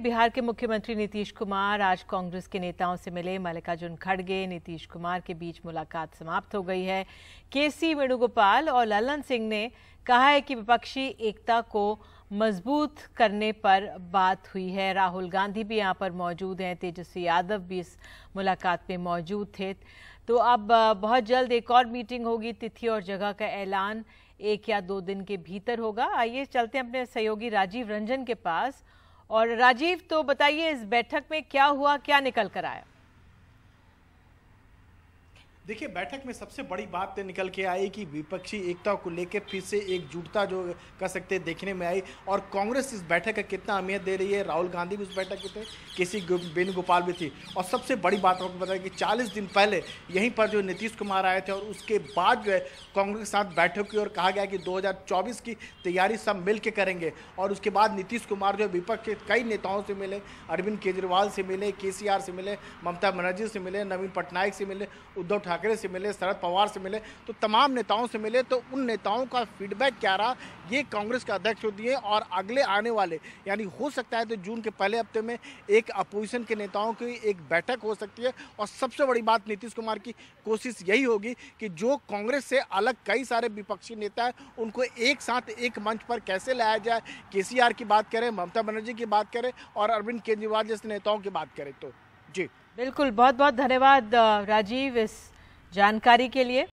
बिहार के मुख्यमंत्री नीतीश कुमार आज कांग्रेस के नेताओं से मिले मल्लिकार्जुन खड़गे नीतीश कुमार के बीच मुलाकात समाप्त हो गई है केसी वेणुगोपाल और ललन सिंह ने कहा है कि विपक्षी एकता को मजबूत करने पर बात हुई है राहुल गांधी भी यहाँ पर मौजूद हैं तेजस्वी यादव भी इस मुलाकात में मौजूद थे तो अब बहुत जल्द एक और मीटिंग होगी तिथि और जगह का ऐलान एक या दो दिन के भीतर होगा आइए चलते हैं अपने सहयोगी राजीव रंजन के पास और राजीव तो बताइए इस बैठक में क्या हुआ क्या निकल कर आया देखिए बैठक में सबसे बड़ी बात निकल के आई कि विपक्षी एकता को लेकर फिर से एकजुटता जो कह सकते हैं देखने में आई और कांग्रेस इस बैठक का कितना अहमियत दे रही है राहुल गांधी भी उस बैठक के थे के सी वेणुगोपाल भी थी और सबसे बड़ी बात आपको बताया कि 40 दिन पहले यहीं पर जो नीतीश कुमार आए थे और उसके बाद जो है कांग्रेस के साथ बैठक की और कहा गया कि दो की तैयारी सब मिल के करेंगे और उसके बाद नीतीश कुमार जो विपक्ष के कई नेताओं से मिले अरविंद केजरीवाल से मिले के से मिले ममता बनर्जी से मिले नवीन पटनायक से मिले उद्धव ठाकरे से मिले शरद पवार से मिले तो तमाम नेताओं से मिले तो उन नेताओं का फीडबैक क्या रहा ये कांग्रेस का अध्यक्ष दिए और अगले आने वाले यानी हो सकता है तो जून के पहले हफ्ते में एक अपोजिशन के नेताओं की एक बैठक हो सकती है और सबसे बड़ी बात नीतीश कुमार की कोशिश यही होगी कि जो कांग्रेस से अलग कई सारे विपक्षी नेता हैं उनको एक साथ एक मंच पर कैसे लाया जाए के की बात करें ममता बनर्जी की बात करें और अरविंद केजरीवाल जैसे नेताओं की बात करें तो जी बिल्कुल बहुत बहुत धन्यवाद राजीव इस जानकारी के लिए